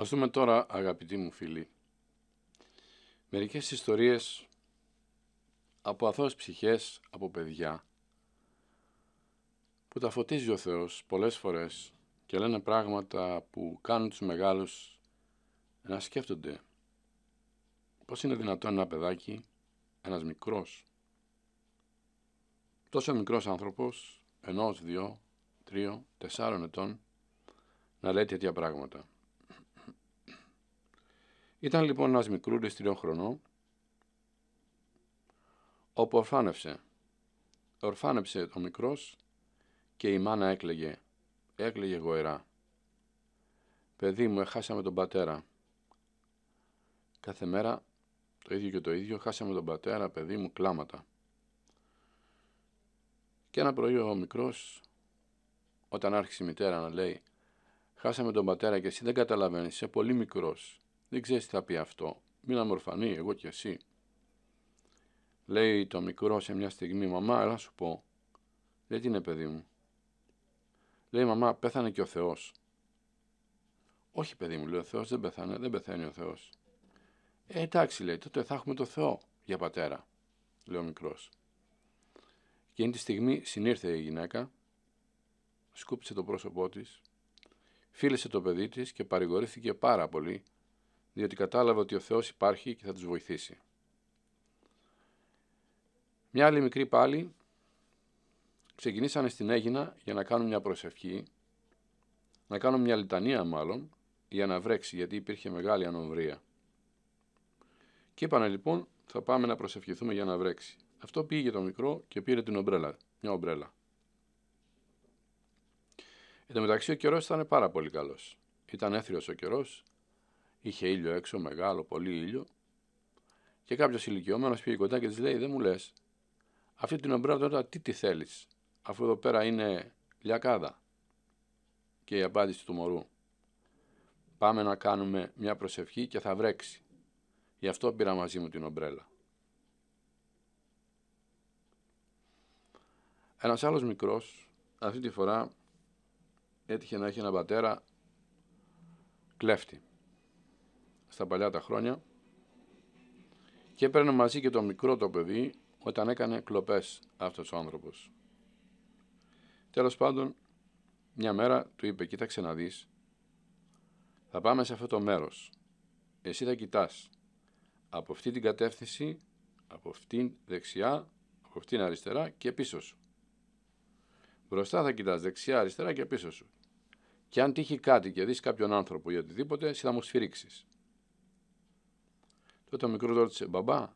Ας δούμε τώρα, αγαπητοί μου φίλοι, μερικές ιστορίες από αθώες ψυχές, από παιδιά, που τα φωτίζει ο Θεός πολλές φορές και λένε πράγματα που κάνουν τους μεγάλους να σκέφτονται πώς είναι δυνατόν ένα παιδάκι, ένας μικρός, τόσο μικρός άνθρωπος, ενός, δύο, τρία, τεσσάρων ετών, να λέει τέτοια πράγματα. Ήταν λοιπόν ένας μικρούλης τριών χρονών, όπου ορφάνευσε. Ορφάνεψε ο μικρός και η μάνα έκλαιγε. Έκλαιγε γοερά. «Παιδί μου, έχάσαμε τον πατέρα». Κάθε μέρα το ίδιο και το ίδιο, χάσαμε τον πατέρα, παιδί μου, κλάματα. Και ένα πρωί ο μικρός, όταν άρχισε η μητέρα να λέει «Χάσαμε τον πατέρα και εσύ δεν καταλαβαίνεις, είσαι πολύ μικρός». Δεν ξέρεις τι θα πει αυτό. Μην μορφανή, εγώ κι εσύ. Λέει το μικρό σε μια στιγμή, μαμά, έλα σου πω. Λέει είναι παιδί μου. Λέει μαμά, πέθανε και ο Θεός. Όχι παιδί μου, λέει ο Θεός δεν πέθανε, δεν πεθαίνει ο Θεός. Ε, εντάξει λέει, τότε θα έχουμε το Θεό για πατέρα, λέει ο μικρός. Εκείνη τη στιγμή συνήρθε η γυναίκα, σκούπισε το πρόσωπό της, φίλησε το παιδί της και παρηγορήθηκε πάρα πολύ διότι κατάλαβε ότι ο Θεός υπάρχει και θα τους βοηθήσει. Μια άλλη μικρή πάλι ξεκινήσανε στην Έγινα για να κάνουν μια προσευχή, να κάνουν μια λιτανία μάλλον, για να βρέξει, γιατί υπήρχε μεγάλη ανομβρία. Και είπανε λοιπόν, θα πάμε να προσευχηθούμε για να βρέξει. Αυτό πήγε το μικρό και πήρε την ομπρέλα, μια ομπρέλα. Εν τω μεταξύ ο καιρός ήταν πάρα πολύ καλός. Ήταν έθριος ο καιρός, Είχε ήλιο έξω, μεγάλο, πολύ ήλιο. Και κάποιος ηλικιωμένος πήγε κοντά και της λέει: Δεν μου λες, αυτή την ομπρέλα τώρα τι τη θέλεις, αφού εδώ πέρα είναι λιακάδα. Και η απάντηση του μωρού: Πάμε να κάνουμε μια προσευχή και θα βρέξει. Γι' αυτό πήρα μαζί μου την ομπρέλα. Ένας άλλος μικρός, αυτή τη φορά έτυχε να έχει έναν πατέρα κλέφτη στα παλιά τα χρόνια και έπαιρνε μαζί και το μικρό το παιδί όταν έκανε κλοπές αυτός ο άνθρωπος. Τέλος πάντων, μια μέρα του είπε «Κοίταξε να δεις, θα πάμε σε αυτό το μέρος. Εσύ θα κοιτάς από αυτή την κατεύθυνση, από αυτήν δεξιά, από αυτήν αριστερά και πίσω σου. Μπροστά θα κοιτάς δεξιά, αριστερά και πίσω σου. Και αν τύχει κάτι και δεις κάποιον άνθρωπο ή οτιδήποτε, εσύ θα μου σφυρίξεις. Τότε ο μικρό ρώτησε: Μπαμπά,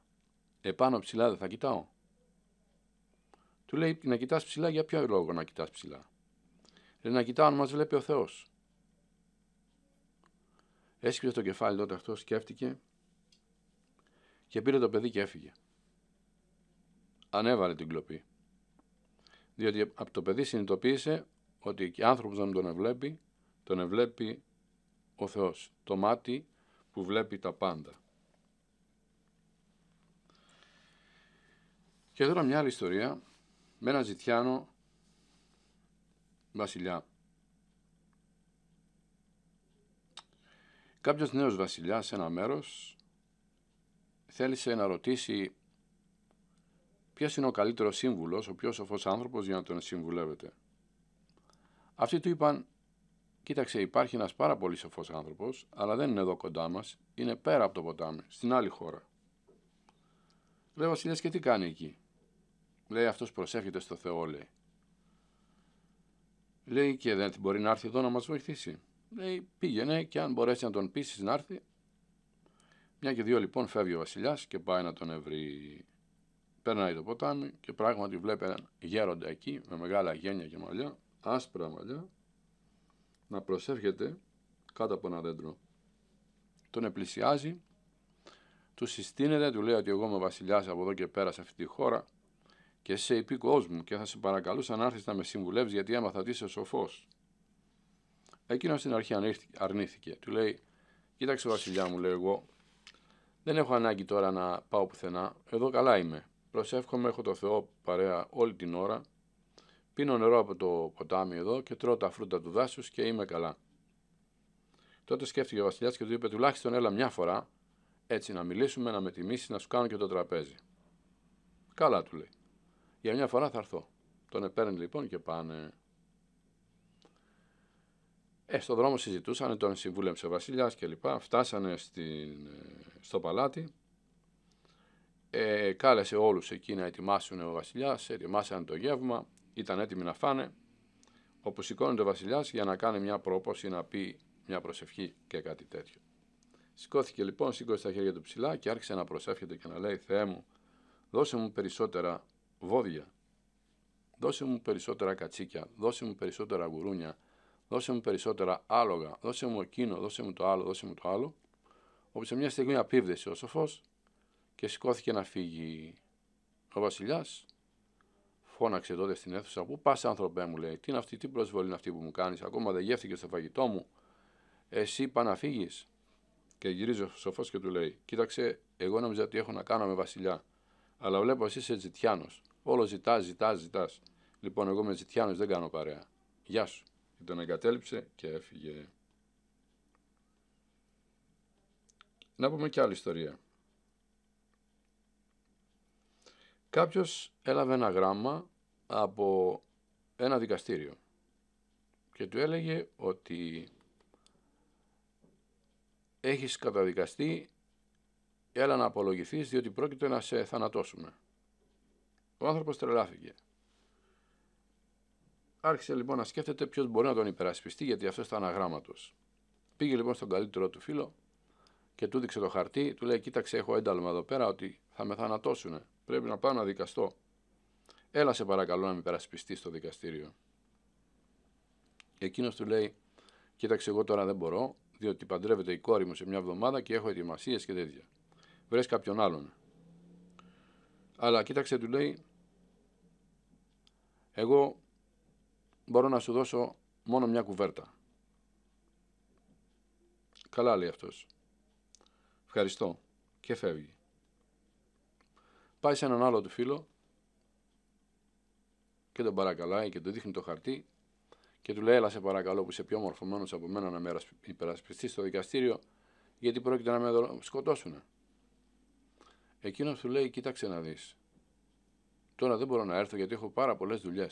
επάνω ψηλά δεν θα κοιτάω. Του λέει: Να κοιτάς ψηλά, για ποιο λόγο να κοιτάς ψηλά. Λέει: Να κοιτάω αν μας βλέπει ο Θεός. Έσκυψε το κεφάλι τότε αυτός, σκέφτηκε και πήρε το παιδί και έφυγε. Ανέβαλε την κλοπή. Διότι από το παιδί συνειδητοποίησε ότι και άνθρωπος δεν τον ευλέπει, τον ευλέπει ο Θεός. Το μάτι που βλέπει τα πάντα. Και τώρα μια άλλη ιστορία με ένα Ζητιάνο βασιλιά. Κάποιος νέος βασιλιάς σε ένα μέρος θέλησε να ρωτήσει ποιος είναι ο καλύτερος σύμβουλος, ο πιο σοφός άνθρωπος για να τον συμβουλεύεται. Αυτοί του είπαν, κοίταξε υπάρχει ένας πάρα πολύ σοφός άνθρωπος, αλλά δεν είναι εδώ κοντά μας, είναι πέρα από το ποτάμι, στην άλλη χώρα. Λέει ο βασιλιάς και τι κάνει εκεί. Λέει αυτός προσεύχεται στο Θεό, λέει. Λέει και δεν μπορεί να έρθει εδώ να μας βοηθήσει. Λέει πήγαινε και αν μπορέσει να τον πείσει να έρθει. Μια και δύο λοιπόν φεύγει ο βασιλιάς και πάει να τον ευρύ. Παίρνει το ποτάμι και πράγματι βλέπει έναν γέροντα εκεί με μεγάλα γένια και μαλλιά, άσπρα μαλλιά, να προσεύχεται κάτω από ένα δέντρο. Τον επλησιάζει, του συστήνεται, του λέει ότι εγώ είμαι βασιλιάς από εδώ και πέρα σε αυτή τη χώρα, και σε υπήκοό μου και θα σε παρακαλούσα να έρθεις να με συμβουλεύεις γιατί άμα θα είσαι σοφός Εκείνος στην αρχή αρνήθηκε. Του λέει: Κοίταξε, Βασιλιά μου, λέει εγώ, δεν έχω ανάγκη τώρα να πάω πουθενά. Εδώ καλά είμαι. Προσεύχομαι, έχω το Θεό παρέα όλη την ώρα. Πίνω νερό από το ποτάμι εδώ και τρώω τα φρούτα του δάσους και είμαι καλά. Τότε σκέφτηκε ο Βασιλιάς και του είπε: Τουλάχιστον έλα μια φορά έτσι να μιλήσουμε, να με τιμήσεις, να σου κάνω και το τραπέζι. Καλά του λέει. Για μια φορά θα έρθω. Τον επέρνει λοιπόν και πάνε. Ε, στον δρόμο συζητούσαν, τον συμβούλεψε ο Βασιλιάς και λοιπά. Φτάσανε στην, ε, στο παλάτι. Ε, κάλεσε όλους εκεί να ετοιμάσουν ο Βασιλιάς, ετοιμάσαν το γεύμα, ήταν έτοιμοι να φάνε. Όπου σηκώνεται ο Βασιλιάς για να κάνει μια πρόποση, να πει μια προσευχή και κάτι τέτοιο. Σηκώθηκε λοιπόν, σήκωσε τα χέρια του ψηλά και άρχισε να προσεύχεται και να λέει «Θεέ μου, δώσε μου περισσότερα βόδια. Δώσε μου περισσότερα κατσίκια, δώσε μου περισσότερα γουρούνια, δώσε μου περισσότερα άλογα, δώσε μου εκείνο, δώσε μου το άλλο, δώσε μου το άλλο. Όπου σε μια στιγμή απίβδεσε ο σοφός και σηκώθηκε να φύγει. Ο βασιλιάς φώναξε τότε στην αίθουσα, πού πας άνθρωπέ μου λέει, τι είναι αυτή, τι προσβολή είναι αυτή που μου κάνεις, ακόμα δεν γεύτηκες στο φαγητό μου, εσύ πα να φύγεις. Και γυρίζει ο σοφός και του λέει, κοίταξε, εγώ νόμιζα ότι έχω να κάνω με βασιλιά, αλλά βλέπω εσύ είσαι ζητιάνο. Όλο ζητάς, ζητάς, ζητάς. Λοιπόν, εγώ με ζητιάνο δεν κάνω παρέα. Γεια σου. Και τον εγκατέλειψε και έφυγε. Να πούμε και άλλη ιστορία. Κάποιος έλαβε ένα γράμμα από ένα δικαστήριο και του έλεγε ότι έχεις καταδικαστεί, έλα να απολογηθείς διότι πρόκειται να σε θανατώσουμε. Ο άνθρωπος τρελάθηκε. Άρχισε λοιπόν να σκέφτεται ποιος μπορεί να τον υπερασπιστεί, γιατί αυτός ήταν αγράμματος. Πήγε λοιπόν στον καλύτερό του φίλο και του δείξε το χαρτί, του λέει: Κοίταξε, έχω ένταλμα εδώ πέρα ότι θα με θανατώσουν. Πρέπει να πάω να δικαστώ. Έλα σε παρακαλώ να με υπερασπιστείς στο δικαστήριο. Εκείνος του λέει: Κοίταξε, εγώ τώρα δεν μπορώ, διότι παντρεύεται η κόρη μου σε μια εβδομάδα και έχω ετοιμασίες και τέτοια. Βρες κάποιον άλλον. Αλλά κοίταξε, του λέει, εγώ μπορώ να σου δώσω μόνο μια κουβέρτα. Καλά λέει αυτός. Ευχαριστώ. Και φεύγει. Πάει σε έναν άλλο του φίλο και τον παρακαλάει και του δείχνει το χαρτί και του λέει έλα σε παρακαλώ που είσαι πιο μορφωμένος από μένα να με υπερασπιστείς στο δικαστήριο γιατί πρόκειται να με σκοτώσουν. Εκείνος του λέει κοίταξε να δεις. Τώρα δεν μπορώ να έρθω γιατί έχω πάρα πολλές δουλειές.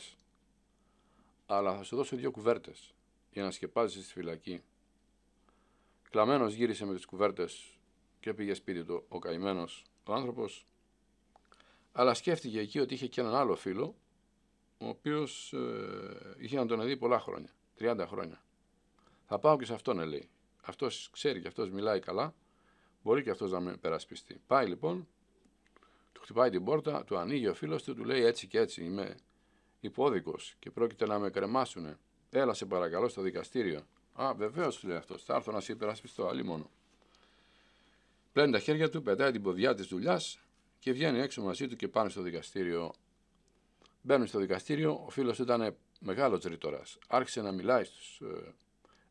Αλλά θα σου δώσω δύο κουβέρτες για να σκεπάζεις στη φυλακή. Κλαμμένος γύρισε με τις κουβέρτες και πήγε σπίτι του ο καημένος ο άνθρωπος. Αλλά σκέφτηκε εκεί ότι είχε και έναν άλλο φίλο, ο οποίος ε, είχε να τον δει πολλά χρόνια, 30 χρόνια. Θα πάω και σε αυτόν, λέει. Αυτός ξέρει και αυτός μιλάει καλά. Μπορεί και αυτός να με περασπιστεί. Πάει λοιπόν του χτυπάει την πόρτα, του ανοίγει ο φίλος του, του λέει έτσι και έτσι. Είμαι υπόδικος και πρόκειται να με κρεμάσουν. Έλα σε παρακαλώ στο δικαστήριο. Α, βεβαίως του λέει αυτός. Θα έρθω να σε υπερασπιστώ, άλλη μόνο. Πλένει τα χέρια του, πετάει την ποδιά της δουλειάς και βγαίνει έξω μαζί του και πάνε στο δικαστήριο. Μπαίνουν στο δικαστήριο, ο φίλος του ήταν μεγάλος ρητοράς. Άρχισε να μιλάει στους ε,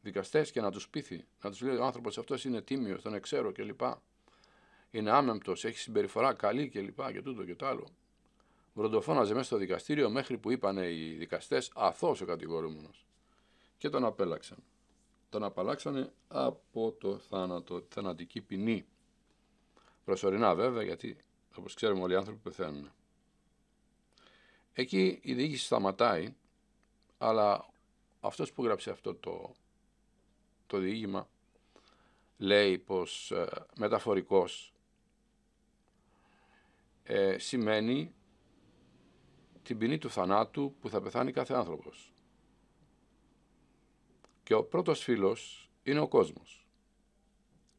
δικαστές και να τους πείθει, να τους λέει ο άνθρωπος αυτός είναι τίμιος, τον ξέρω κλπ είναι άμεμπτος, έχει συμπεριφορά καλή Και, λοιπά και τούτο και το άλλο. Βροντοφώναζε μέσα στο δικαστήριο μέχρι που είπαν οι δικαστές αθώος ο κατηγορούμενος. Και τον απέλαξαν. Τον απαλλάξανε από το θάνατο, τη θανατική ποινή. Προσωρινά βέβαια, γιατί όπως ξέρουμε όλοι οι άνθρωποι πεθαίνουν. Εκεί η διοίκηση σταματάει, αλλά αυτός που γράψε αυτό το, το διήγημα λέει πως ε, μεταφορικός ε, σημαίνει την ποινή του θανάτου που θα πεθάνει κάθε άνθρωπος. Και ο πρώτος φίλος είναι ο κόσμος,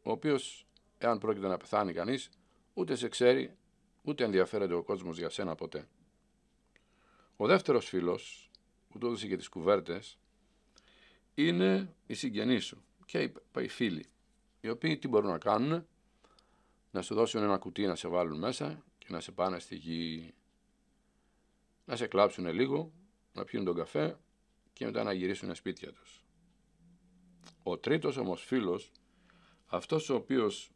ο οποίος, εάν πρόκειται να πεθάνει κανείς, ούτε σε ξέρει, ούτε ενδιαφέρεται ο κόσμος για σένα ποτέ. Ο δεύτερος φίλος, που του έδωσε και τις κουβέρτες, είναι η συγγενείς σου και οι φίλοι, οι οποίοι τι μπορούν να κάνουν, να σου δώσουν ένα κουτί να σε βάλουν μέσα να σε πάνε στη γη, να σε κλάψουν λίγο, να πιούν τον καφέ και μετά να γυρίσουν σπίτια τους. Ο τρίτος όμως φίλος, αυτός ο οποίος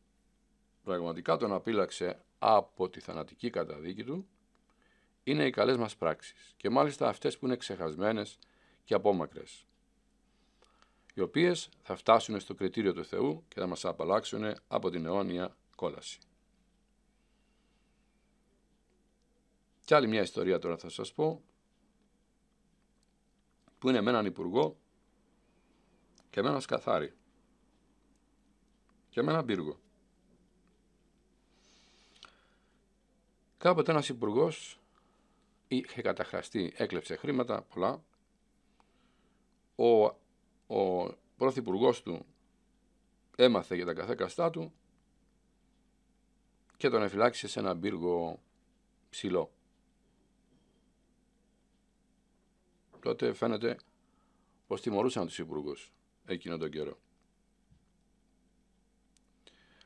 πραγματικά τον απείλαξε από τη θανατική καταδίκη του, είναι οι καλές μας πράξεις και μάλιστα αυτές που είναι ξεχασμένες και απόμακρες, οι οποίες θα φτάσουν στο κριτήριο του Θεού και θα μας απαλλάξουν από την αιώνια κόλαση. Και άλλη μια ιστορία τώρα θα σας πω, που είναι με έναν υπουργό και με ένα σκαθάρι και με έναν πύργο. Κάποτε ένας υπουργός είχε καταχραστεί, έκλεψε χρήματα πολλά. Ο, ο πρωθυπουργός του έμαθε για τα καθέκαστά του και τον εφυλάξε σε έναν πύργο ψηλό. τότε φαίνεται πως τιμωρούσαν τους υπουργούς εκείνο τον καιρό.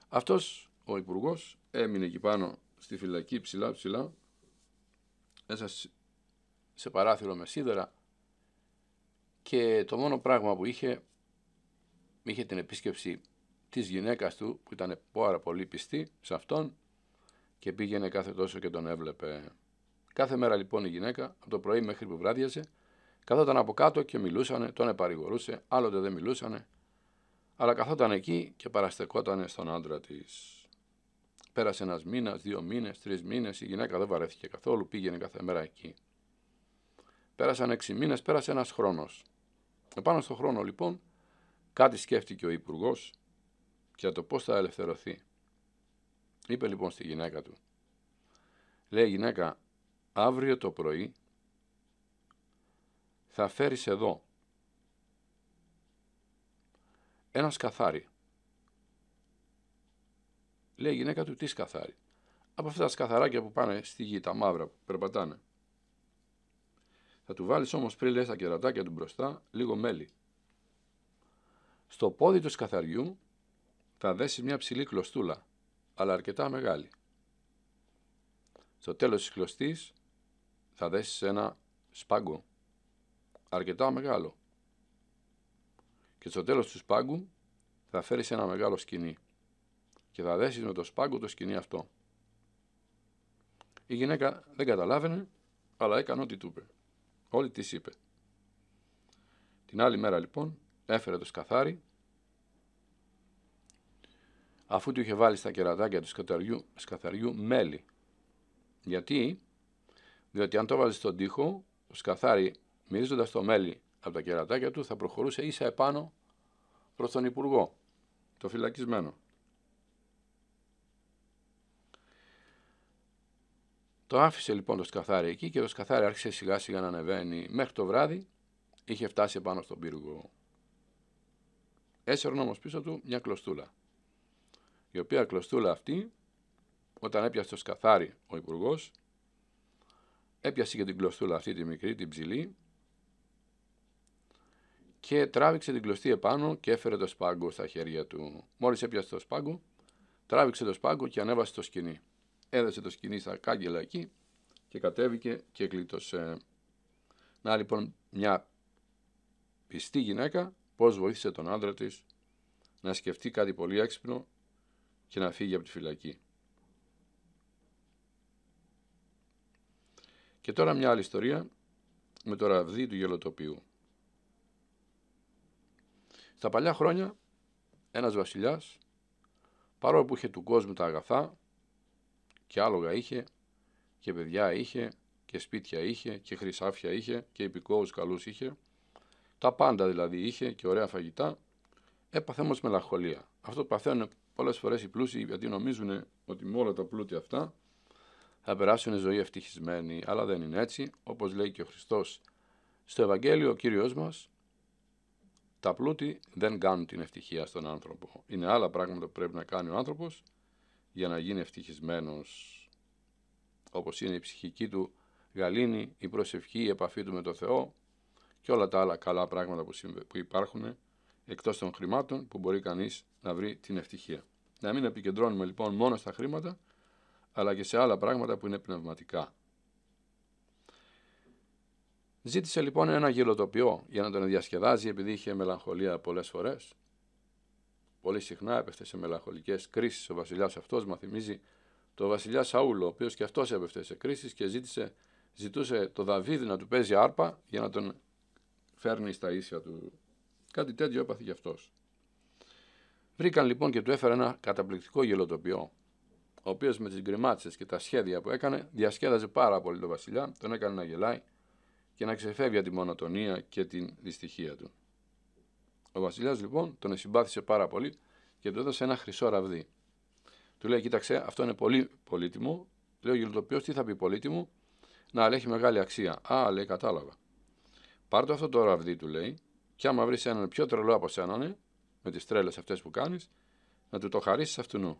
Αυτός ο υπουργός έμεινε εκεί πάνω στη φυλακή ψηλά ψηλά μέσα σε παράθυρο με σίδερα και το μόνο πράγμα που είχε είχε την επίσκεψη της γυναίκας του που ήταν πάρα πολύ πιστή σε αυτόν και πήγαινε κάθε τόσο και τον έβλεπε. Κάθε μέρα λοιπόν η γυναίκα από το πρωί μέχρι που βράδιαζε Καθόταν από κάτω και μιλούσανε, τον επαρηγορούσε, άλλοτε δεν μιλούσανε, αλλά καθόταν εκεί και παραστεκότανε στον άντρα της. Πέρασε ένας μήνας, δύο μήνες, τρεις μήνες, η γυναίκα δεν βαρέθηκε καθόλου, πήγαινε κάθε μέρα εκεί. Πέρασαν έξι μήνες, πέρασε ένας χρόνος. Επάνω στον χρόνο λοιπόν, κάτι σκέφτηκε ο υπουργός για το πώς θα ελευθερωθεί. Είπε λοιπόν στη γυναίκα του, λέει γυναίκα, αύριο το πρωί θα φέρεις εδώ. ένα σκαθάρι. Λέει η γυναίκα του τι σκαθάρι. Από αυτά τα σκαθαράκια που πάνε στη γη, τα μαύρα που περπατάνε. Θα του βάλεις όμως πριν λες τα κερατάκια του μπροστά λίγο μέλι. Στο πόδι του σκαθαριού θα δέσεις μια ψηλή κλωστούλα, αλλά αρκετά μεγάλη. Στο τέλος της κλωστής θα δέσεις ένα σπάγκο αρκετά μεγάλο. Και στο τέλος του σπάγκου θα φέρεις ένα μεγάλο σκηνή και θα δέσεις με το σπάγκο το σκηνή αυτό. Η γυναίκα δεν καταλάβαινε, αλλά έκανε ό,τι του είπε. Όλοι της είπε. Την άλλη μέρα λοιπόν έφερε το σκαθάρι, αφού του είχε βάλει στα κερατάκια του σκαθαριού, σκαθαριού μέλι. Γιατί, διότι αν το βάζει στον τοίχο, το σκαθάρι Μυρίζοντας το μέλι από τα κερατάκια του, θα προχωρούσε ίσα επάνω προς τον Υπουργό, το φυλακισμένο. Το άφησε λοιπόν το σκαθάρι εκεί και το σκαθάρι άρχισε σιγά σιγά να ανεβαίνει. Μέχρι το βράδυ είχε φτάσει επάνω στον πύργο. Έσαιρνε όμως πίσω του μια κλωστούλα. Η οποία κλωστούλα αυτή, όταν έπιασε το σκαθάρι ο υπουργός, έπιασε και την κλωστούλα αυτή τη μικρή, την ψηλή, και τράβηξε την κλωστή επάνω και έφερε το σπάγκο στα χέρια του. Μόλις έπιασε το σπάγκο, τράβηξε το σπάγκο και ανέβασε το σκηνή. Έδεσε το σκηνή στα κάγκελα εκεί και κατέβηκε και κλείτωσε. Να λοιπόν μια πιστή γυναίκα πώς βοήθησε τον άντρα της να σκεφτεί κάτι πολύ έξυπνο και να φύγει από τη φυλακή. Και τώρα μια άλλη ιστορία με το ραβδί του γελοτοπίου. Στα παλιά χρόνια ένας βασιλιάς, παρόλο που είχε του κόσμου τα αγαθά και άλογα είχε και παιδιά είχε και σπίτια είχε και χρυσάφια είχε και επικόους καλούς είχε, τα πάντα δηλαδή είχε και ωραία φαγητά, έπαθε όμως μελαγχολία. Αυτό παθαίνουν πολλές φορές οι πλούσιοι γιατί νομίζουν ότι με όλα τα πλούτη αυτά θα περάσουν ζωή ευτυχισμένη, αλλά δεν είναι έτσι. Όπως λέει και ο Χριστός στο Ευαγγέλιο, ο Κύριος μας τα πλούτη δεν κάνουν την ευτυχία στον άνθρωπο. Είναι άλλα πράγματα που πρέπει να κάνει ο άνθρωπος για να γίνει ευτυχισμένος. Όπως είναι η ψυχική του γαλήνη, η προσευχή, η επαφή του με το Θεό και όλα τα άλλα καλά πράγματα που υπάρχουν εκτός των χρημάτων που μπορεί κανείς να βρει την ευτυχία. Να μην επικεντρώνουμε λοιπόν μόνο στα χρήματα αλλά και σε άλλα πράγματα που είναι πνευματικά. Ζήτησε λοιπόν ένα γελοτοπιό για να τον διασκεδάζει επειδή είχε μελαγχολία πολλές φορές. Πολύ συχνά έπεφτε σε μελαγχολικές κρίσεις ο βασιλιάς αυτός, μα θυμίζει το βασιλιά Σαούλο, ο οποίος και αυτός έπεφτε σε κρίσεις και ζήτησε, ζητούσε το Δαβίδ να του παίζει άρπα για να τον φέρνει στα ίσια του. Κάτι τέτοιο έπαθε και αυτός. Βρήκαν λοιπόν και του έφερε ένα καταπληκτικό γελοτοπιό, ο οποίος με τις γκριμάτσες και τα σχέδια που έκανε διασκέδαζε πάρα πολύ τον βασιλιά, τον έκανε να γελάει και να ξεφεύγει από τη μονοτονία και την δυστυχία του. Ο βασιλιάς λοιπόν τον συμπάθησε πάρα πολύ και του έδωσε ένα χρυσό ραβδί. Του λέει: Κοίταξε, αυτό είναι πολύ πολύτιμο. Λέω: Γελοτοποιό, τι θα πει πολύτιμο. Να, αλλά έχει μεγάλη αξία. Α, λέει: Κατάλαβα. Πάρτε αυτό το ραβδί, του λέει, και άμα βρεις έναν πιο τρελό από ναι, με τις τρέλες αυτές που κάνεις, να του το χαρίσεις αυτού.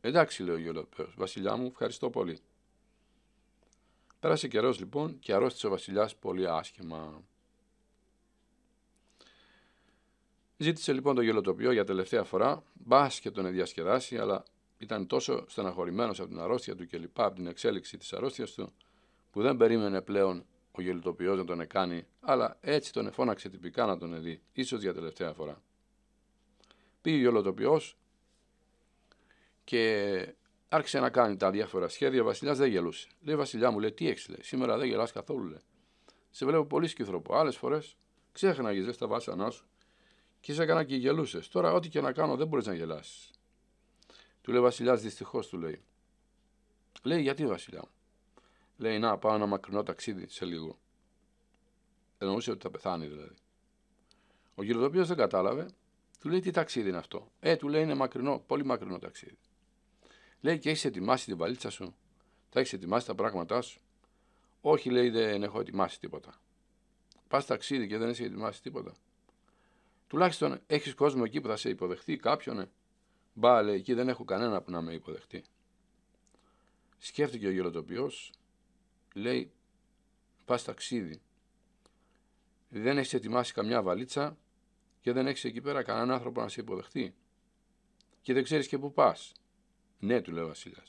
Εντάξει, λέει ο Γελοτοποιό, Βασιλιά μου, ευχαριστώ πολύ. Πέρασε καιρός λοιπόν και αρρώστησε ο βασιλιάς πολύ άσχημα. Ζήτησε λοιπόν το γελοτοπιό για τελευταία φορά, μπας και τον διασκεδάσει, αλλά ήταν τόσο στεναχωρημένος από την αρρώστια του και λοιπά από την εξέλιξη της αρρώστιας του, που δεν περίμενε πλέον ο γελοτοπιός να τον εκάνει, αλλά έτσι τον εφώναξε τυπικά να τον δει, ίσως για τελευταία φορά. Πήγε ο γελοτοπιός και Άρχισε να κάνει τα διάφορα σχέδια. Ο Βασιλιάς δεν γελούσε. Λέει, Βασιλιά μου, λέει, τι έχεις, λέει. Σήμερα δεν γελάς καθόλου, λέει. Σε βλέπω πολύ σκυθροπό. Άλλες φορές ξέχναγες, δε τα βάσανά σου και σε έκανα και γελούσες. Τώρα, ό,τι και να κάνω, δεν μπορείς να γελάσεις. Του λέει Βασιλιάς, δυστυχώς του λέει. Λέει, γιατί Βασιλιά μου. Λέει, να πάω ένα μακρινό ταξίδι σε λίγο. Εννοούσε ότι θα πεθάνει δηλαδή. Ο γυροδοπίο δεν κατάλαβε. Του λέει, τι ταξίδι είναι αυτό. Ε, του λέει, είναι μακρινό, πολύ μακρινό ταξίδι. Λέει και έχεις ετοιμάσει την παλίτσα σου. θα έχεις ετοιμάσει τα πράγματά σου. Όχι, λέει, δεν έχω ετοιμάσει τίποτα. Πας ταξίδι και δεν έχει ετοιμάσει τίποτα. Τουλάχιστον έχεις κόσμο εκεί που θα σε υποδεχτεί, κάποιον. Ε. Μπα, λέει, εκεί δεν έχω κανένα που να με υποδεχτεί. Σκέφτηκε ο γεροτοπιό, λέει, πας ταξίδι. Δεν έχεις ετοιμάσει καμιά βαλίτσα και δεν έχεις εκεί πέρα κανέναν άνθρωπο να σε υποδεχτεί. Και δεν ξέρεις και πού πας. Ναι, του λέει ο Βασιλιά.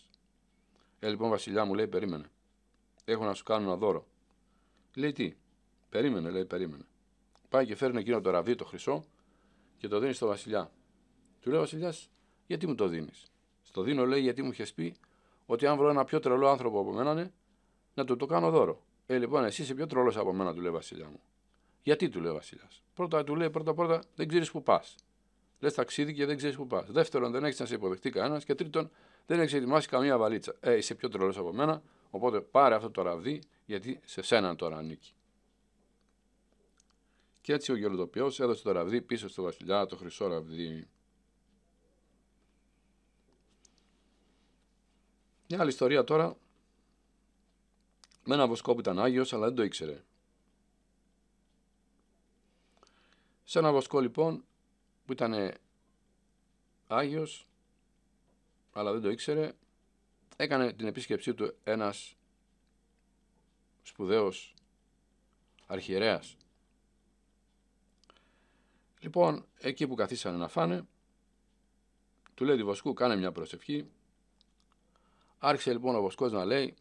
Ε, λοιπόν, Βασιλιά μου λέει, περίμενε. Έχω να σου κάνω ένα δώρο. Λέει τι. Περίμενε, λέει, περίμενε. Πάει και φέρνει εκείνο το ραβδί, το χρυσό, και το δίνει στο Βασιλιά. Του λέει ο Βασιλιάς, γιατί μου το δίνεις. Στο δίνω, λέει, γιατί μου είχες πει ότι αν βρω ένα πιο τρελό άνθρωπο από μένα, ναι, να του το κάνω δώρο. Ε, λοιπόν, εσύ είσαι πιο τρελός από μένα, του λέει Βασιλιά μου. Γιατί του λέει Βασιλιάς. Πρώτα του λέει, πρώτα πρώτα, δεν ξέρεις που πας. Λες ταξίδι και δεν ξέρεις που πας. Δεύτερον, δεν έχεις να σε υποδεχτεί κανένας. Και τρίτον, δεν έχεις ετοιμάσει καμία βαλίτσα. Ε, είσαι πιο τρελός από μένα, οπότε πάρε αυτό το ραβδί, γιατί σε σένα τώρα ανήκει. Και έτσι ο γελοτοποιό έδωσε το ραβδί πίσω στο βασιλιά, το χρυσό ραβδί. Μια άλλη ιστορία τώρα με ένα βοσκό ήταν Άγιος αλλά δεν το ήξερε. Σε ένα βοσκό λοιπόν που ήταν Άγιος αλλά δεν το ήξερε έκανε την επίσκεψή του ένας σπουδαίος αρχιερέας λοιπόν εκεί που καθίσανε να φάνε του λέει τη Βοσκού κάνε μια προσευχή άρχισε λοιπόν ο Βοσκός να λέει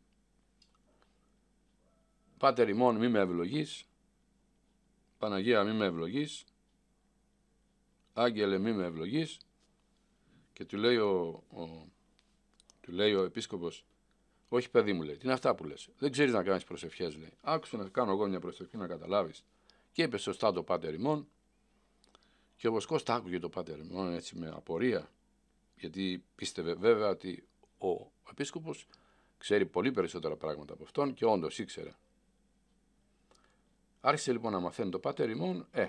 Πάτερ ημών μη με ευλογείς Παναγία μη με ευλογείς Άγγελε μη με ευλογείς και του λέει ο, ο, του λέει ο επίσκοπος όχι παιδί μου λέει, τι είναι αυτά που λες, δεν ξέρεις να κάνεις προσευχές λέει, άκουσε να κάνω εγώ μια προσευχή να καταλάβεις και είπε σωστά το πάτερ ημών και ο Βοσκός τα άκουγε το πάτερ ημών έτσι με απορία γιατί πίστευε βέβαια ότι ο επίσκοπος ξέρει πολύ περισσότερα πράγματα από αυτόν και όντως ήξερε. Άρχισε λοιπόν να μαθαίνει το πάτερ ημών, ε,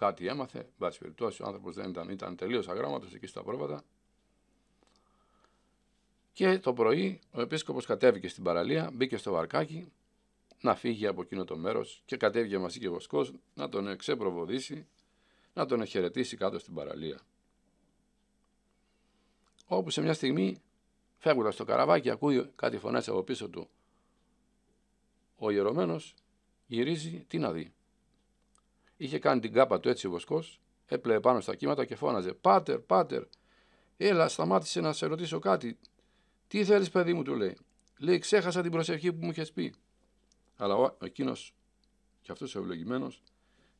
κάτι έμαθε. πάση περιπτώσει, ο άνθρωπος δεν ήταν, ήταν τελείως αγράμματος εκεί στα πρόβατα. Και το πρωί ο επίσκοπος κατέβηκε στην παραλία, μπήκε στο βαρκάκι να φύγει από εκείνο το μέρος και κατέβηκε μαζί και ο βοσκός να τον εξεπροβοδήσει, να τον εχαιρετήσει κάτω στην παραλία. Όπου σε μια στιγμή, φεύγοντας το καραβάκι, ακούει κάτι φωνές από πίσω του. Ο ιερωμένος γυρίζει, τι να δει. Είχε κάνει την κάπα του έτσι ο βοσκός, έπλεε πάνω στα κύματα και φώναζε: Πάτερ, πάτερ, έλα, σταμάτησε να σε ρωτήσω κάτι. Τι θέλεις, παιδί μου, του λέει. Λέει: Ξέχασα την προσευχή που μου είχες πει. Αλλά ο εκείνος, και αυτός ευλογημένος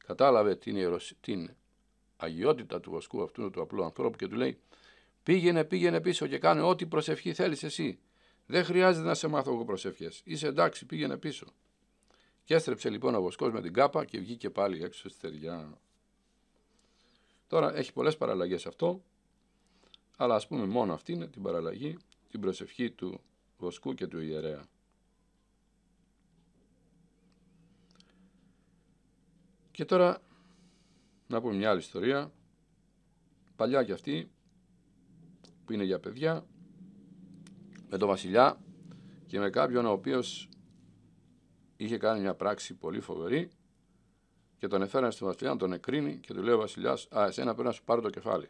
κατάλαβε την, ιεροσ... την αγιότητα του βοσκού αυτού του απλού ανθρώπου και του λέει: Πήγαινε, πήγαινε πίσω και κάνε ό,τι προσευχή θέλεις εσύ. Δεν χρειάζεται να σε μάθω εγώ προσευχές. Είσαι εντάξει, πήγαινε πίσω. Και έστρεψε λοιπόν ο βοσκός με την κάπα και βγήκε πάλι έξω στη στεριά. Τώρα έχει πολλές παραλλαγές αυτό, αλλά ας πούμε μόνο αυτή είναι την παραλλαγή, την προσευχή του βοσκού και του ιερέα. Και τώρα να πούμε μια άλλη ιστορία, παλιά κι αυτή, που είναι για παιδιά, με τον βασιλιά και με κάποιον ο οποίος είχε κάνει μια πράξη πολύ φοβερή και τον έφεραν στον βασιλιά να τον εκρίνει και του λέει ο βασιλιάς: Α, εσένα πρέπει να σου πάρω το κεφάλι.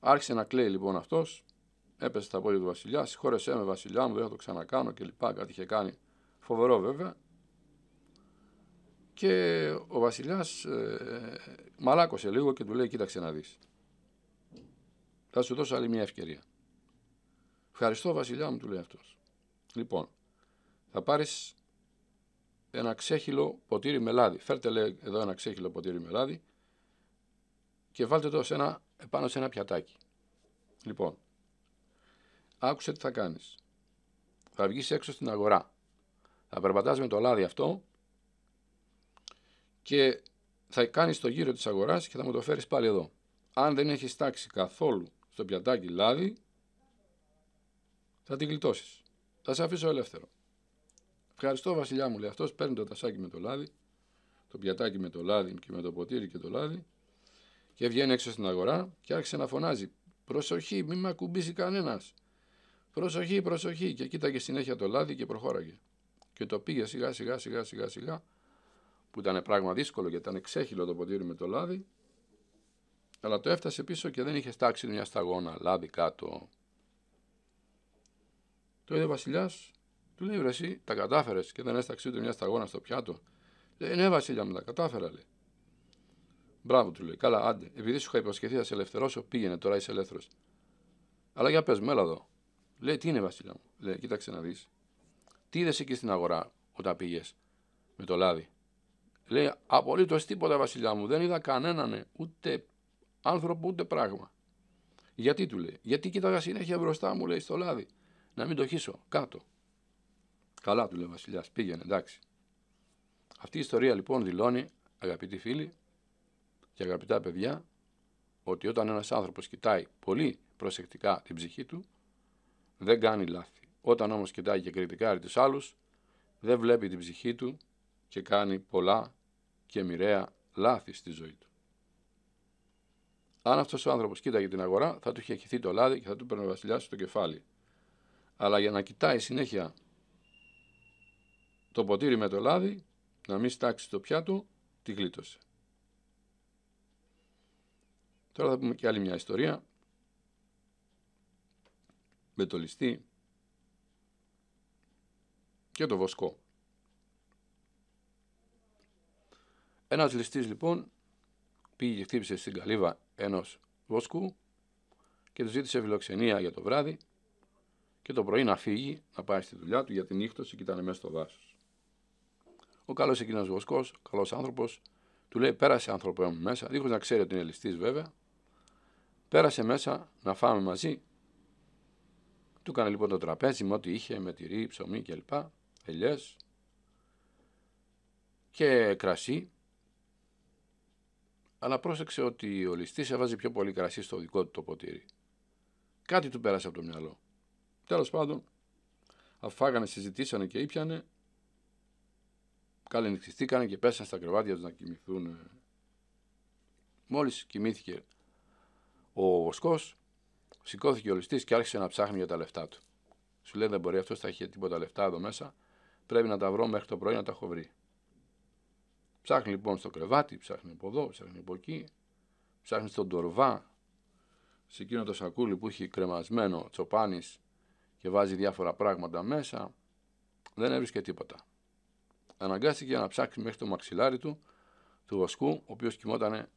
Άρχισε να κλαίει λοιπόν αυτός, έπεσε στα πόδια του βασιλιά, συγχώρεσέ με βασιλιά μου, δεν θα το ξανακάνω κλπ. Κάτι είχε κάνει φοβερό βέβαια. Και ο βασιλιάς ε, μαλάκωσε λίγο και του λέει: Κοίταξε να δεις. Θα σου δώσω άλλη μια ευκαιρία. Ευχαριστώ, Βασιλιά μου, του λέει αυτός. Λοιπόν, θα πάρεις ένα ξέχυλο ποτήρι με λάδι. Φέρτε λέει εδώ ένα ξέχυλο ποτήρι με λάδι και βάλτε το σε ένα, πάνω σε ένα πιατάκι. Λοιπόν, άκουσε τι θα κάνεις. Θα βγεις έξω στην αγορά. Θα περπατάς με το λάδι αυτό και θα κάνεις το γύρο της αγοράς και θα μου το φέρεις πάλι εδώ. Αν δεν έχεις τάξει καθόλου στο πιατάκι λάδι, θα την γλιτώσεις. Θα σε αφήσω ελεύθερο. Ευχαριστώ, Βασιλιά μου, λέει αυτός. Παίρνει το τασάκι με το λάδι, το πιατάκι με το λάδι και με το ποτήρι και το λάδι και βγαίνει έξω στην αγορά και άρχισε να φωνάζει. Προσοχή, μην με ακουμπήσει κανένας. Προσοχή, προσοχή. Και κοίταγε συνέχεια το λάδι και προχώραγε. Και το πήγε σιγά σιγά σιγά σιγά σιγά που ήταν πράγμα δύσκολο γιατί ήταν ξέχυλο το ποτήρι με το λάδι αλλά το έφτασε πίσω και δεν είχε στάξει μια σταγόνα λάδι κάτω. Το είδε ο του λέει, εσύ τα κατάφερες και δεν έσταξε ούτε μια σταγόνα στο πιάτο. Λέει, ναι, Βασίλια μου, τα κατάφερα, λέει. Μπράβο, του λέει, καλά, άντε, επειδή σου είχα υποσχεθεί να σε ελευθερώσω, πήγαινε τώρα, είσαι ελεύθερος. Αλλά για πες, μέλα εδώ. Λέει, τι είναι, Βασίλια μου, λέει, κοίταξε να δεις. Τι είδες εκεί στην αγορά όταν πήγες με το λάδι. Λέει, απολύτως τίποτα, Βασιλιά μου. Δεν είδα κανέναν ούτε άνθρωπο ούτε πράγμα. Γιατί του λέει, Γιατί κοίταγα συνέχεια μπροστά μου, λέει, στο λάδι. Να μην το χύσω κάτω. Καλά του λέει ο Βασιλιάς, πήγαινε, εντάξει. Αυτή η ιστορία λοιπόν δηλώνει, αγαπητοί φίλοι και αγαπητά παιδιά, ότι όταν ένας άνθρωπος κοιτάει πολύ προσεκτικά την ψυχή του, δεν κάνει λάθη. Όταν όμως κοιτάει και κριτικάρει τους άλλους, δεν βλέπει την ψυχή του και κάνει πολλά και μοιραία λάθη στη ζωή του. Αν αυτός ο άνθρωπος κοίταγε την αγορά, θα του είχε χυθεί το λάδι και θα του παίρνει ο βασιλιάς στο κεφάλι. Αλλά για να κοιτάει συνέχεια το ποτήρι με το λάδι, να μην στάξει το πιάτο, τη γλίτωσε. Τώρα θα πούμε και άλλη μια ιστορία με το ληστή και το βοσκό. Ένας ληστής λοιπόν πήγε και χτύπησε στην καλύβα ενός βοσκού και του ζήτησε φιλοξενία για το βράδυ και το πρωί να φύγει, να πάει στη δουλειά του για την νύχτωση και ήταν μέσα στο δάσος. Ο καλός εκείνος βοσκός, καλός άνθρωπος, του λέει: Πέρασε άνθρωπο μου μέσα, δίχως να ξέρει ότι είναι ληστής βέβαια. Πέρασε μέσα να φάμε μαζί. Του έκανε λοιπόν το τραπέζι με ό,τι είχε, με τυρί, ψωμί κλπ. Ελιές και κρασί. Αλλά πρόσεξε ότι ο ληστής έβαζε πιο πολύ κρασί στο δικό του το ποτήρι. Κάτι του πέρασε από το μυαλό. Τέλος πάντων, αφάγανε, συζητήσανε και ήπιανε καλενυχτιστήκανε και πέσαν στα κρεβάτια τους να κοιμηθούν. Μόλις κοιμήθηκε ο Βοσκός, σηκώθηκε ο ληστής και άρχισε να ψάχνει για τα λεφτά του. Σου λέει δεν μπορεί αυτός θα έχει τίποτα λεφτά εδώ μέσα, πρέπει να τα βρω μέχρι το πρωί να τα έχω βρει. Ψάχνει λοιπόν στο κρεβάτι, ψάχνει από εδώ, ψάχνει από εκεί, ψάχνει στον τορβά, σε εκείνο το σακούλι που έχει κρεμασμένο τσοπάνης και βάζει διάφορα πράγματα μέσα, δεν έβρισκε τίποτα αναγκάστηκε να ψάξει μέχρι το μαξιλάρι του, του βοσκού, ο οποίος κοιμότανε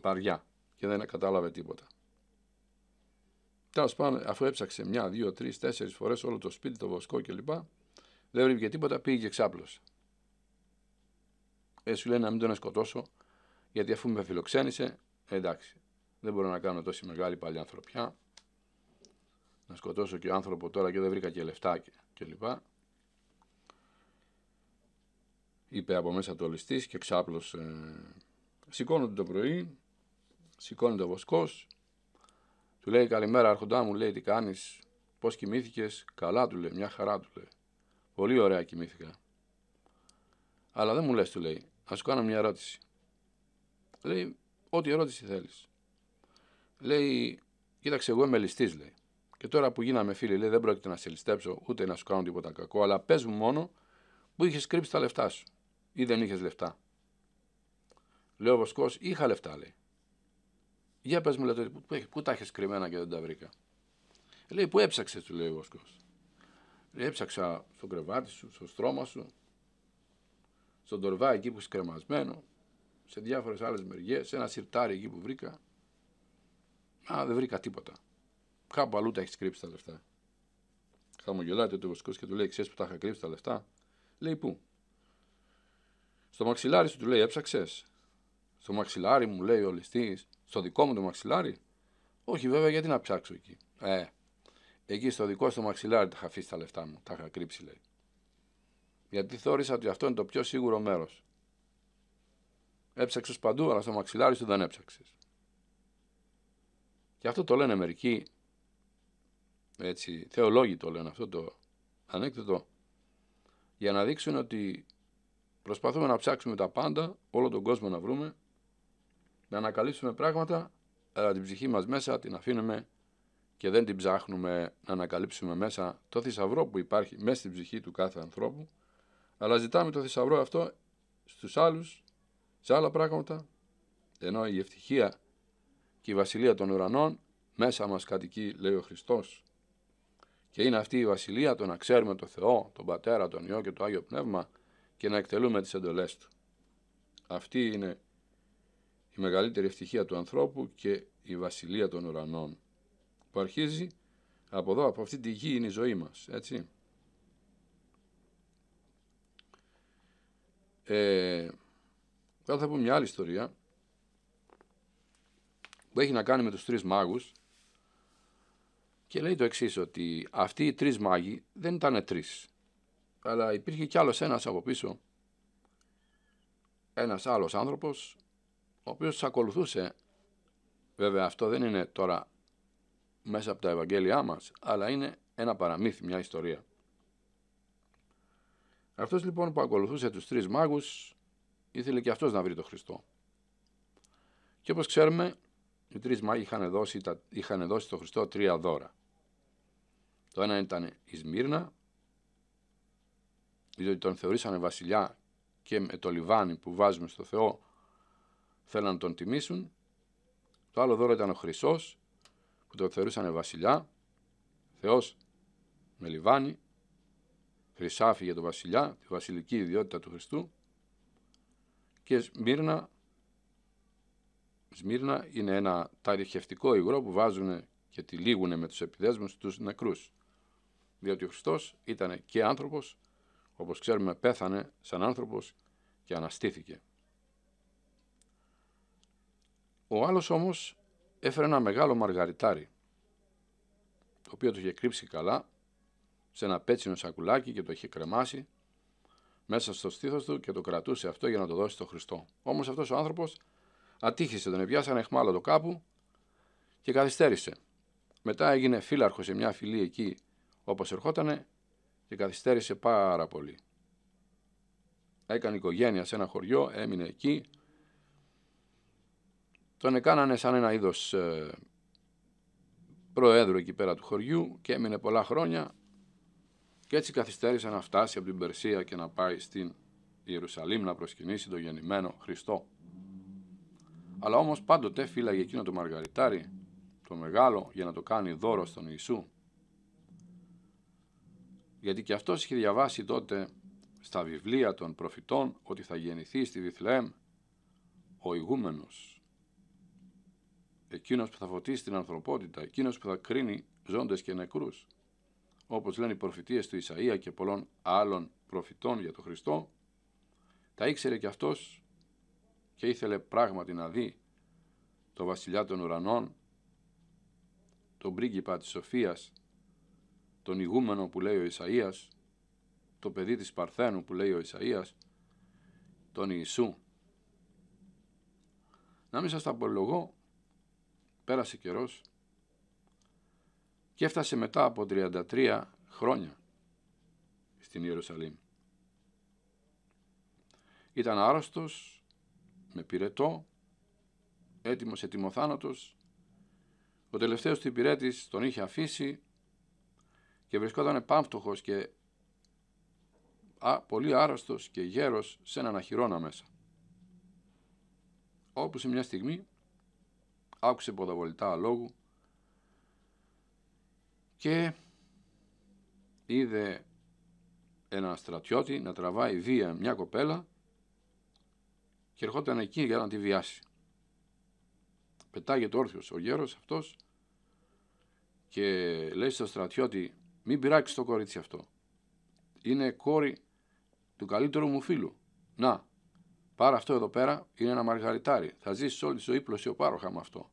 βαριά και δεν κατάλαβε τίποτα. Τέλος πάντων, αφού έψαξε μια, δύο, τρεις, τέσσερις φορές όλο το σπίτι, το βοσκό κλπ. Δεν βρήκε τίποτα, πήγε και ξάπλωσε. Ε, σου λέει να μην τον σκοτώσω, γιατί αφού με φιλοξένησε, ε, εντάξει, δεν μπορώ να κάνω τόση μεγάλη παλιά ανθρωπιά. Να σκοτώσω και άνθρωπο τώρα και δεν βρήκα και λεφτά κλπ είπε από μέσα το ληστής και ξάπλωσε. Σηκώνονται το πρωί, σηκώνεται ο βοσκός, του λέει καλημέρα αρχοντά μου, λέει τι κάνεις, πώς κοιμήθηκες, καλά του λέει, μια χαρά του λέει. Πολύ ωραία κοιμήθηκα. Αλλά δεν μου λες του λέει, ας σου κάνω μια ερώτηση. Λέει, ό,τι ερώτηση θέλεις. Λέει, κοίταξε εγώ είμαι ληστής λέει. Και τώρα που γίναμε φίλοι, λέει, δεν πρόκειται να σε ληστέψω ούτε να σου κάνω τίποτα κακό, αλλά πες μου μόνο που είχες κρύψει τα λεφτά σου ή δεν είχες λεφτά. Λέω ο Βοσκός, είχα λεφτά, λέει. Για πες μου, λέει, πού, πού τα έχει κρυμμένα και δεν τα βρήκα. Λέει, πού έψαξε, του λέει ο Βοσκός. Έψαξα στο κρεβάτι σου, στο στρώμα σου, στον τορβά εκεί που είσαι κρεμασμένο, σε διάφορες άλλες μεριές, σε ένα σιρτάρι εκεί που βρήκα. Α, δεν βρήκα τίποτα. Κάπου αλλού τα έχεις κρύψει τα λεφτά. Χαμογελάτε, το Βοσκός και του λέει: Ξέρεις που τα είχα κρύψει τα λεφτά. Λέει πού. Στο μαξιλάρι σου του λέει έψαξες. Στο μαξιλάρι μου λέει ο ληστής. Στο δικό μου το μαξιλάρι. Όχι βέβαια γιατί να ψάξω εκεί. Ε, εκεί στο δικό στο μαξιλάρι τα είχα αφήσει τα λεφτά μου. Τα είχα κρύψει λέει. Γιατί θεώρησα ότι αυτό είναι το πιο σίγουρο μέρος. Έψαξες παντού, αλλά στο μαξιλάρι σου δεν έψαξες. Και αυτό το λένε μερικοί έτσι, θεολόγοι το λένε αυτό το ανέκδοτο, για να δείξουν ότι Προσπαθούμε να ψάξουμε τα πάντα, όλο τον κόσμο να βρούμε, να ανακαλύψουμε πράγματα, αλλά την ψυχή μας μέσα την αφήνουμε και δεν την ψάχνουμε να ανακαλύψουμε μέσα το θησαυρό που υπάρχει μέσα στην ψυχή του κάθε ανθρώπου, αλλά ζητάμε το θησαυρό αυτό στους άλλους, σε άλλα πράγματα, ενώ η ευτυχία και η βασιλεία των ουρανών μέσα μας κατοικεί, λέει ο Χριστός. Και είναι αυτή η βασιλεία το να ξέρουμε τον Θεό, τον Πατέρα, τον Υιό και το Άγιο Πνεύμα, και να εκτελούμε τις εντολές του. Αυτή είναι η μεγαλύτερη ευτυχία του ανθρώπου και η βασιλεία των ουρανών που αρχίζει από εδώ, από αυτή τη γη είναι η ζωή μας, έτσι. Ε, θα πω μια άλλη ιστορία που έχει να κάνει με τους τρεις μάγους και λέει το εξής ότι αυτοί οι τρεις μάγοι δεν ήταν τρεις αλλά υπήρχε κι άλλος ένας από πίσω, ένας άλλος άνθρωπος, ο οποίος ακολουθούσε. Βέβαια αυτό δεν είναι τώρα μέσα από τα Ευαγγέλια μας, αλλά είναι ένα παραμύθι, μια ιστορία. Αυτός λοιπόν που ακολουθούσε τους τρεις μάγους, ήθελε και αυτός να βρει τον Χριστό. Και όπως ξέρουμε, οι τρεις μάγοι είχαν δώσει, είχαν δώσει Χριστό τρία δώρα. Το ένα ήταν η Σμύρνα, διότι τον θεωρήσανε βασιλιά και με το λιβάνι που βάζουμε στο Θεό θέλαν να τον τιμήσουν. Το άλλο δώρο ήταν ο Χρυσός που τον θεωρούσανε βασιλιά, Θεός με λιβάνι, χρυσάφι για τον βασιλιά, τη βασιλική ιδιότητα του Χριστού και Σμύρνα, Σμύρνα είναι ένα ταριχευτικό υγρό που βάζουν και τη λίγουνε με τους επιδέσμους τους νεκρούς. Διότι ο Χριστός ήταν και άνθρωπος όπως ξέρουμε πέθανε σαν άνθρωπος και αναστήθηκε. Ο άλλος όμως έφερε ένα μεγάλο μαργαριτάρι, το οποίο το είχε κρύψει καλά σε ένα πέτσινο σακουλάκι και το είχε κρεμάσει μέσα στο στήθος του και το κρατούσε αυτό για να το δώσει στο Χριστό. Όμως αυτός ο άνθρωπος ατύχησε, τον επιάσανε εχμάλωτο κάπου και καθυστέρησε. Μετά έγινε φύλαρχος σε μια φυλή εκεί όπως ερχότανε και καθυστέρησε πάρα πολύ. Έκανε οικογένεια σε ένα χωριό, έμεινε εκεί. Τον έκαναν σαν ένα είδος ε, προέδρου εκεί πέρα του χωριού και έμεινε πολλά χρόνια και έτσι καθυστέρησε να φτάσει από την Περσία και να πάει στην Ιερουσαλήμ να προσκυνήσει τον γεννημένο Χριστό. Αλλά όμως πάντοτε φύλαγε εκείνο το μαργαριτάρι, το μεγάλο, για να το κάνει δώρο στον Ιησού γιατί και αυτός είχε διαβάσει τότε στα βιβλία των προφητών ότι θα γεννηθεί στη Βιθλεέμ ο ηγούμενος, εκείνος που θα φωτίσει την ανθρωπότητα, εκείνος που θα κρίνει ζώντες και νεκρούς. Όπως λένε οι προφητείες του Ισαΐα και πολλών άλλων προφητών για τον Χριστό, τα ήξερε και αυτός και ήθελε πράγματι να δει το βασιλιά των ουρανών, τον πρίγκιπα της Σοφίας τον ηγούμενο που λέει ο Ισαΐας, το παιδί της Παρθένου που λέει ο Ισαΐας, τον Ιησού. Να μην σας τα απολογώ, πέρασε καιρός και έφτασε μετά από 33 χρόνια στην Ιερουσαλήμ. Ήταν άρρωστος, με πυρετό, έτοιμος ετοιμοθάνατος. Ο τελευταίος του υπηρέτης τον είχε αφήσει και βρισκόταν πάμπτωχος και α, πολύ άρρωστος και γέρος σε έναν αχυρόνα μέσα. Όπου σε μια στιγμή άκουσε ποδαβολητά λόγου και είδε ένα στρατιώτη να τραβάει βία μια κοπέλα και ερχόταν εκεί για να τη βιάσει. Πετάγεται όρθιος ο γέρος αυτός και λέει στο στρατιώτη μην πειράξεις το κορίτσι αυτό. Είναι κόρη του καλύτερου μου φίλου. Να, Πάρα αυτό εδώ πέρα είναι ένα μαργαριτάρι. Θα ζήσεις όλη τη ζωή πλωσιοπάροχα με αυτό.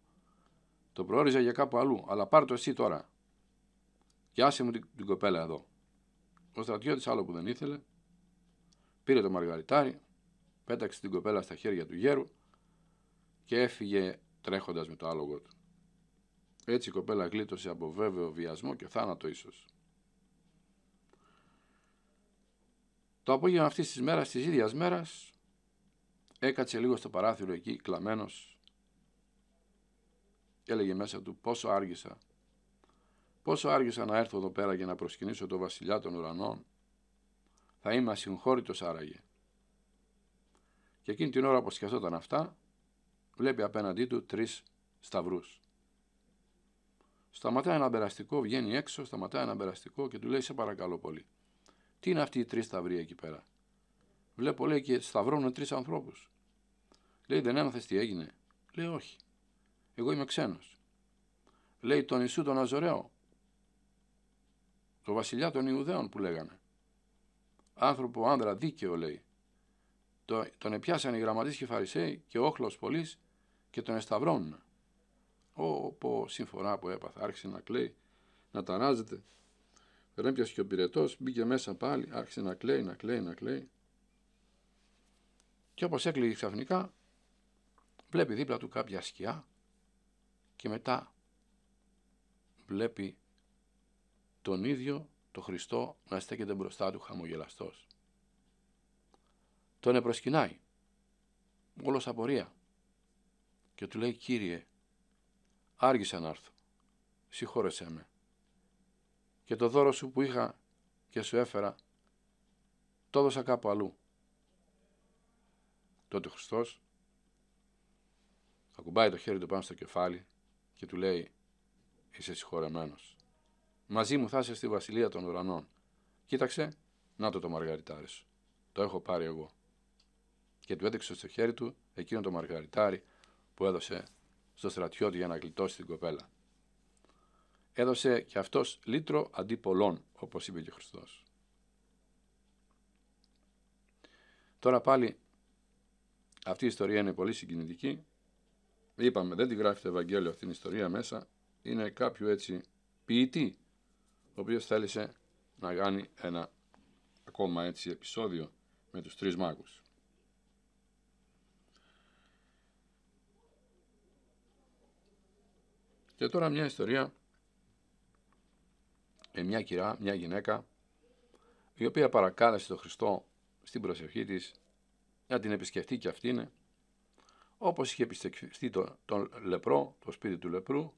Το προόριζα για κάπου αλλού, αλλά πάρ το εσύ τώρα. Και άσε μου την, κοπέλα εδώ. Ο στρατιώτης, άλλο που δεν ήθελε, πήρε το μαργαριτάρι, πέταξε την κοπέλα στα χέρια του γέρου και έφυγε τρέχοντας με το άλογο του. Έτσι η κοπέλα γλίτωσε από βέβαιο βιασμό και θάνατο ίσως. Το απόγευμα αυτής της μέρας, της ίδιας μέρας, έκατσε λίγο στο παράθυρο εκεί, κλαμμένος. Έλεγε μέσα του πόσο άργησα. Πόσο άργησα να έρθω εδώ πέρα για να προσκυνήσω το βασιλιά των ουρανών. Θα είμαι ασυγχώρητος άραγε. Και εκείνη την ώρα που σκεφτόταν αυτά, βλέπει απέναντί του τρεις σταυρούς. Σταματάει ένα περαστικό, βγαίνει έξω, σταματάει ένα περαστικό και του λέει: Σε παρακαλώ πολύ. Τι είναι αυτοί οι τρεις σταυροί εκεί πέρα. Βλέπω, λέει, και σταυρώνουν τρεις ανθρώπους. Λέει, δεν έμαθε τι έγινε. Λέει, όχι. Εγώ είμαι ξένος. Λέει, τον Ιησού τον Αζωραίο. Το βασιλιά των Ιουδαίων που λέγανε. Άνθρωπο άνδρα δίκαιο, λέει. Το, τον επιάσαν οι γραμματείς και οι φαρισαίοι και όχλος πολλής και τον εσταυρώνουν. Ω, πω, που έπαθε, άρχισε να κλαίει, να ταράζεται. Δεν και ο πυρετός, μπήκε μέσα πάλι, άρχισε να κλαίει, να κλαίει, να κλαίει. Και όπως έκλειγε ξαφνικά, βλέπει δίπλα του κάποια σκιά και μετά βλέπει τον ίδιο το Χριστό να στέκεται μπροστά του χαμογελαστός. Τον επροσκυνάει, όλος απορία και του λέει «Κύριε, Άργησε να έρθω, συγχώρεσέ με» και το δώρο σου που είχα και σου έφερα, το έδωσα κάπου αλλού. Τότε ο Χριστός ακουμπάει το χέρι του πάνω στο κεφάλι και του λέει «Είσαι συγχωρεμένος. Μαζί μου θα είσαι στη βασιλεία των ουρανών. Κοίταξε, να το το μαργαριτάρι σου. Το έχω πάρει εγώ». Και του έδειξε στο χέρι του εκείνο το μαργαριτάρι που έδωσε στο στρατιώτη για να γλιτώσει την κοπέλα έδωσε και αυτός λίτρο αντί πολλών, όπως είπε και ο Χριστός. Τώρα πάλι αυτή η ιστορία είναι πολύ συγκινητική. Είπαμε, δεν τη γράφει το Ευαγγέλιο αυτήν την ιστορία μέσα. Είναι κάποιο έτσι ποιητή, ο οποίος θέλησε να κάνει ένα ακόμα έτσι επεισόδιο με τους τρεις μάγους. Και τώρα μια ιστορία ε, μια κυρά, μια γυναίκα, η οποία παρακάλεσε τον Χριστό στην προσευχή της να την επισκεφτεί και αυτήν, όπως είχε επισκεφτεί τον, λεπρό, το σπίτι του λεπρού,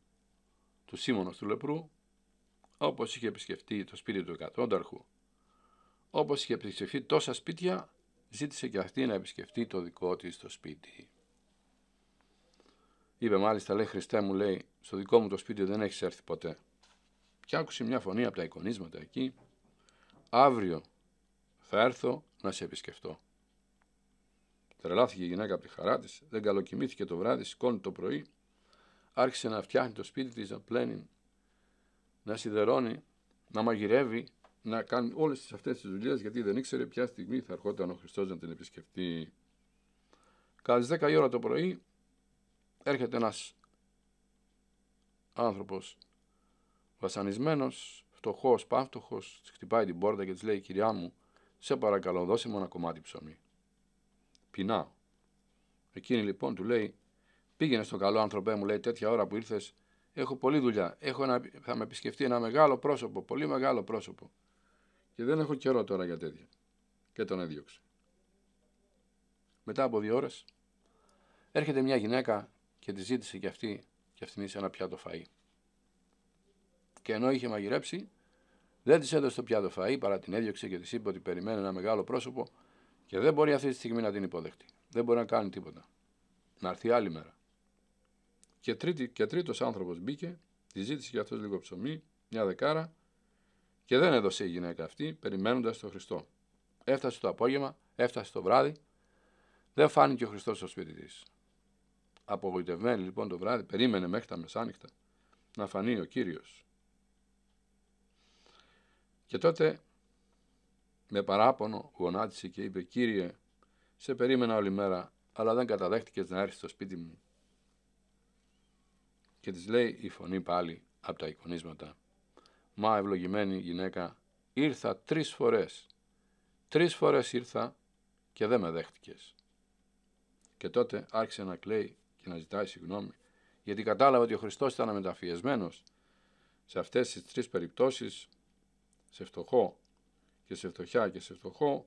του Σίμωνος του λεπρού, όπως είχε επισκεφτεί το σπίτι του εκατόνταρχου, όπως είχε επισκεφτεί τόσα σπίτια, ζήτησε και αυτή να επισκεφτεί το δικό της το σπίτι. Είπε μάλιστα, λέει Χριστέ μου, λέει, στο δικό μου το σπίτι δεν έχεις έρθει ποτέ και άκουσε μια φωνή από τα εικονίσματα εκεί «Αύριο θα έρθω να σε επισκεφτώ». Τρελάθηκε η γυναίκα από τη χαρά της, δεν καλοκοιμήθηκε το βράδυ, σηκώνει το πρωί, άρχισε να φτιάχνει το σπίτι της, να πλένει, να σιδερώνει, να μαγειρεύει, να κάνει όλες τις αυτές τις δουλειές, γιατί δεν ήξερε ποια στιγμή θα ερχόταν ο Χριστός να την επισκεφτεί. Κατά 10 η ώρα το πρωί έρχεται ένας άνθρωπος Βασανισμένος, φτωχός, πάμφτωχος, της χτυπάει την πόρτα και της λέει: Κυρία μου, σε παρακαλώ, δώσε μου ένα κομμάτι ψωμί. Πεινάω. Εκείνη λοιπόν του λέει: Πήγαινε στο καλό άνθρωπέ μου, λέει: Τέτοια ώρα που ήρθες, έχω πολλή δουλειά. Έχω ένα, θα με επισκεφτεί ένα μεγάλο πρόσωπο, πολύ μεγάλο πρόσωπο. Και δεν έχω καιρό τώρα για τέτοια. Και τον έδιωξε. Μετά από δύο ώρες, έρχεται μια γυναίκα και τη ζήτησε και αυτή και αυτήν ένα πιάτο φαΐ και ενώ είχε μαγειρέψει, δεν της έδωσε το πιάτο φαΐ παρά την έδιωξε και της είπε ότι περιμένει ένα μεγάλο πρόσωπο και δεν μπορεί αυτή τη στιγμή να την υποδεχτεί. Δεν μπορεί να κάνει τίποτα. Να έρθει άλλη μέρα. Και, τρίτη, και τρίτος άνθρωπος μπήκε, τη ζήτησε για αυτός λίγο ψωμί, μια δεκάρα και δεν έδωσε η γυναίκα αυτή περιμένοντας τον Χριστό. Έφτασε το απόγευμα, έφτασε το βράδυ, δεν φάνηκε ο Χριστός στο σπίτι της. Απογοητευμένη λοιπόν το βράδυ, περίμενε μέχρι τα μεσάνυχτα να φανεί ο Κύριος. Και τότε με παράπονο γονάτισε και είπε «Κύριε, σε περίμενα όλη μέρα, αλλά δεν καταδέχτηκες να έρθεις στο σπίτι μου». Και της λέει η φωνή πάλι από τα εικονίσματα «Μα ευλογημένη γυναίκα, ήρθα τρεις φορές, τρεις φορές ήρθα και δεν με δέχτηκες». Και τότε άρχισε να κλαίει και να ζητάει συγγνώμη, γιατί κατάλαβε ότι ο Χριστός ήταν αμεταφιεσμένος. Σε αυτές τις τρεις περιπτώσεις σε φτωχό και σε φτωχιά και σε φτωχό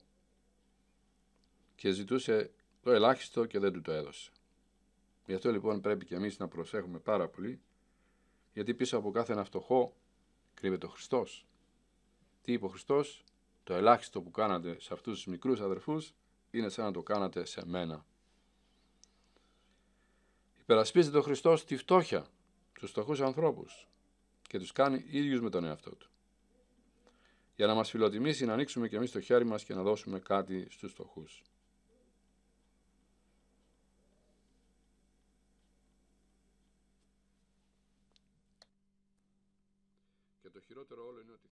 και ζητούσε το ελάχιστο και δεν του το έδωσε. Γι' αυτό λοιπόν πρέπει και εμείς να προσέχουμε πάρα πολύ γιατί πίσω από κάθε ένα φτωχό κρύβεται ο Χριστός. Τι είπε ο Χριστός, το ελάχιστο που κάνατε σε αυτούς τους μικρούς αδερφούς είναι σαν να το κάνατε σε μένα. Υπερασπίζεται ο Χριστός τη φτώχεια, τους φτωχούς ανθρώπους και τους κάνει ίδιους με τον εαυτό του για να μας φιλοτιμήσει να ανοίξουμε και εμείς το χέρι μας και να δώσουμε κάτι στους στοχούς. Και το χειρότερο όλο είναι